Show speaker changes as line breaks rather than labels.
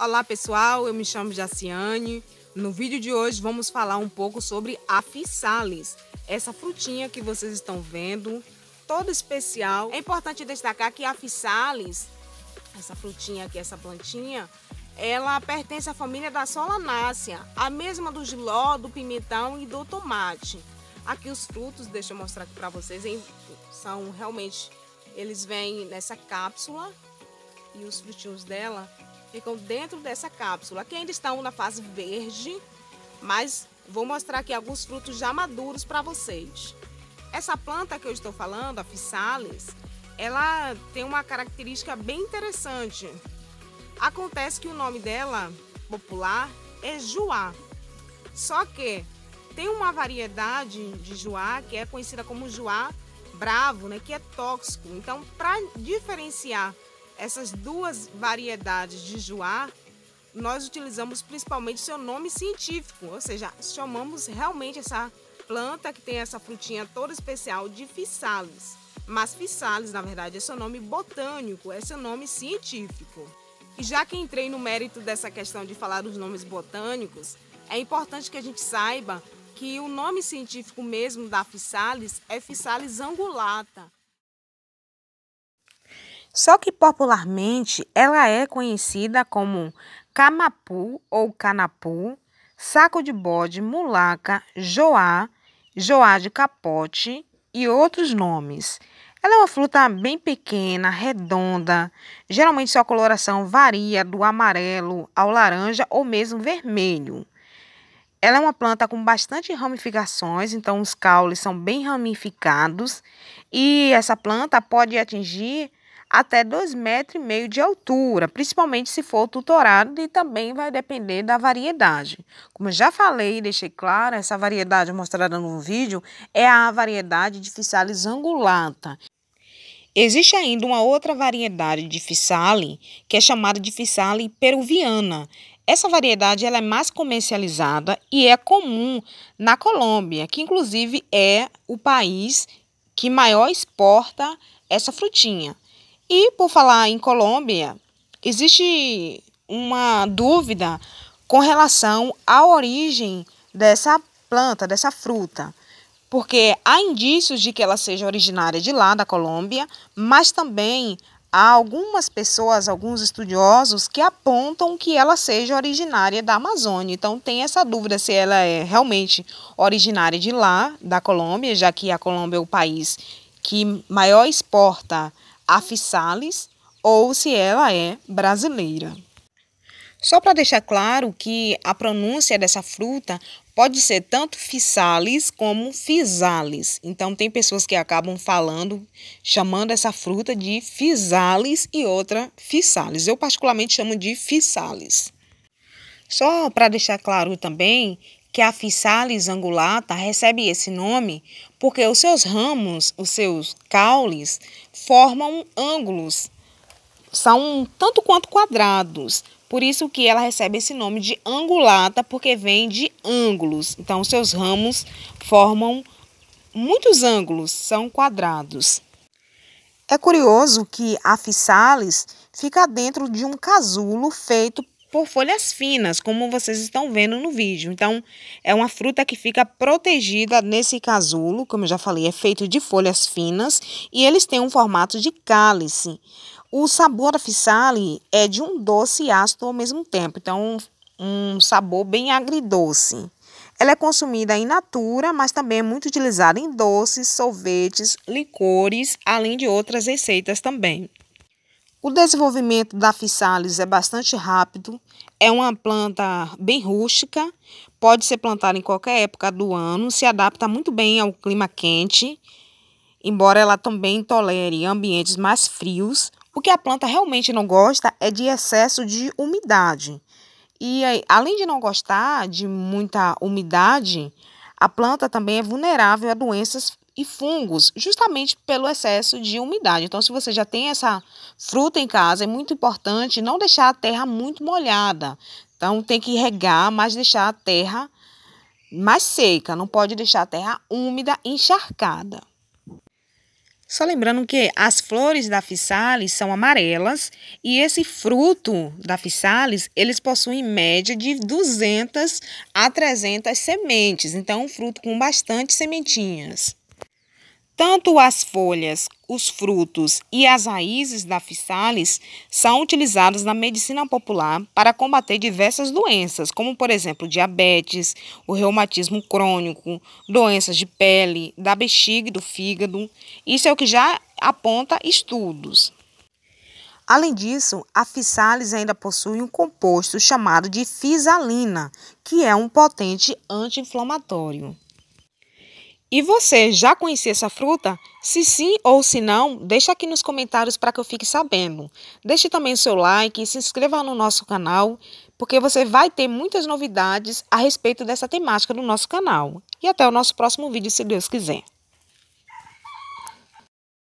Olá pessoal, eu me chamo Jaciane. No vídeo de hoje vamos falar um pouco sobre a fissalis, essa frutinha que vocês estão vendo, toda especial. É importante destacar que a fissalis, essa frutinha aqui, essa plantinha, ela pertence à família da solanácea, a mesma do giló, do pimentão e do tomate. Aqui os frutos, deixa eu mostrar aqui para vocês, são realmente, eles vêm nessa cápsula e os frutinhos dela ficam dentro dessa cápsula. Aqui ainda estão na fase verde, mas vou mostrar aqui alguns frutos já maduros para vocês. Essa planta que eu estou falando, a Physalis, ela tem uma característica bem interessante. Acontece que o nome dela, popular, é juá. Só que tem uma variedade de juá que é conhecida como juá bravo, né, que é tóxico. Então, para diferenciar essas duas variedades de joá nós utilizamos principalmente seu nome científico, ou seja, chamamos realmente essa planta que tem essa frutinha toda especial de fissalis. Mas fissalis, na verdade, é seu nome botânico, é seu nome científico. E já que entrei no mérito dessa questão de falar dos nomes botânicos, é importante que a gente saiba que o nome científico mesmo da fissalis é fissalis angulata. Só que popularmente ela é conhecida como camapu ou canapu, saco de bode, mulaca, joá, joá de capote e outros nomes. Ela é uma fruta bem pequena, redonda. Geralmente sua coloração varia do amarelo ao laranja ou mesmo vermelho. Ela é uma planta com bastante ramificações, então os caules são bem ramificados e essa planta pode atingir até 2,5 metros e meio de altura, principalmente se for tutorado e também vai depender da variedade. Como eu já falei e deixei claro, essa variedade mostrada no vídeo é a variedade de Physalis angulata. Existe ainda uma outra variedade de Fissale, que é chamada de Fissale peruviana. Essa variedade ela é mais comercializada e é comum na Colômbia, que inclusive é o país que maior exporta essa frutinha. E por falar em Colômbia, existe uma dúvida com relação à origem dessa planta, dessa fruta, porque há indícios de que ela seja originária de lá, da Colômbia, mas também há algumas pessoas, alguns estudiosos que apontam que ela seja originária da Amazônia. Então tem essa dúvida se ela é realmente originária de lá, da Colômbia, já que a Colômbia é o país que maior exporta Afissales ou se ela é brasileira. Só para deixar claro que a pronúncia dessa fruta pode ser tanto fissales como fisales. Então tem pessoas que acabam falando, chamando essa fruta de fisales e outra fissales. Eu particularmente chamo de fissales. Só para deixar claro também que a Physalis angulata recebe esse nome porque os seus ramos, os seus caules, formam ângulos, são tanto quanto quadrados. Por isso que ela recebe esse nome de angulata, porque vem de ângulos. Então, os seus ramos formam muitos ângulos, são quadrados. É curioso que a Physalis fica dentro de um casulo feito por folhas finas, como vocês estão vendo no vídeo. Então, é uma fruta que fica protegida nesse casulo, como eu já falei, é feito de folhas finas e eles têm um formato de cálice. O sabor da fissale é de um doce e ácido ao mesmo tempo, então um sabor bem agridoce. Ela é consumida em natura, mas também é muito utilizada em doces, sorvetes, licores, além de outras receitas também. O desenvolvimento da Fissalis é bastante rápido, é uma planta bem rústica, pode ser plantada em qualquer época do ano, se adapta muito bem ao clima quente, embora ela também tolere ambientes mais frios. O que a planta realmente não gosta é de excesso de umidade. E eh, além de não gostar de muita umidade, a planta também é vulnerável a doenças e fungos, justamente pelo excesso de umidade. Então, se você já tem essa fruta em casa, é muito importante não deixar a terra muito molhada. Então, tem que regar, mas deixar a terra mais seca, não pode deixar a terra úmida, encharcada. Só lembrando que as flores da Fissalis são amarelas e esse fruto da Fissalis, eles possuem em média de 200 a 300 sementes, então um fruto com bastante sementinhas. Tanto as folhas, os frutos e as raízes da fissalis são utilizadas na medicina popular para combater diversas doenças, como por exemplo diabetes, o reumatismo crônico, doenças de pele, da bexiga e do fígado. Isso é o que já aponta estudos. Além disso, a fissalis ainda possui um composto chamado de fisalina, que é um potente anti-inflamatório. E você já conhecia essa fruta? Se sim ou se não, deixa aqui nos comentários para que eu fique sabendo. Deixe também o seu like, e se inscreva no nosso canal, porque você vai ter muitas novidades a respeito dessa temática no nosso canal. E até o nosso próximo vídeo, se Deus quiser.